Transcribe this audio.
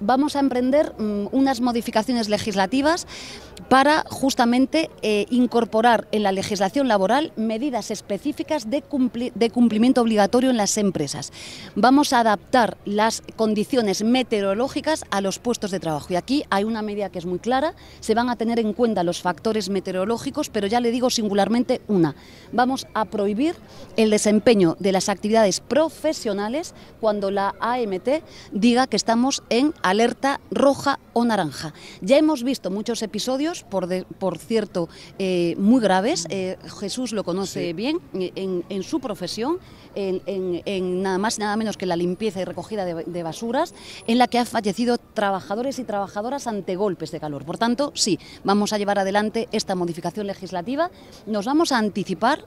vamos a emprender mm, unas modificaciones legislativas para justamente eh, incorporar en la legislación laboral medidas específicas de, de, cumplimiento obligatorio en las empresas. Vamos a adaptar las condiciones meteorológicas a los puestos de trabajo. Y aquí hay una medida que es muy clara, se van a tener en cuenta los factores meteorológicos, pero ya le digo singularmente una. Vamos a prohibir el desempeño de las actividades profesionales cuando la AMT diga que estamos en alerta roja o naranja. Ya hemos visto muchos episodios, por, por cierto, eh, muy graves. Eh, Jesús lo conoce bien eh, en, su profesión, en, nada más y nada menos que la limpieza y recogida de, de basuras, en la que han fallecido trabajadores y trabajadoras ante golpes de calor. Por tanto, sí, vamos a llevar adelante esta modificación legislativa. Nos vamos a anticipar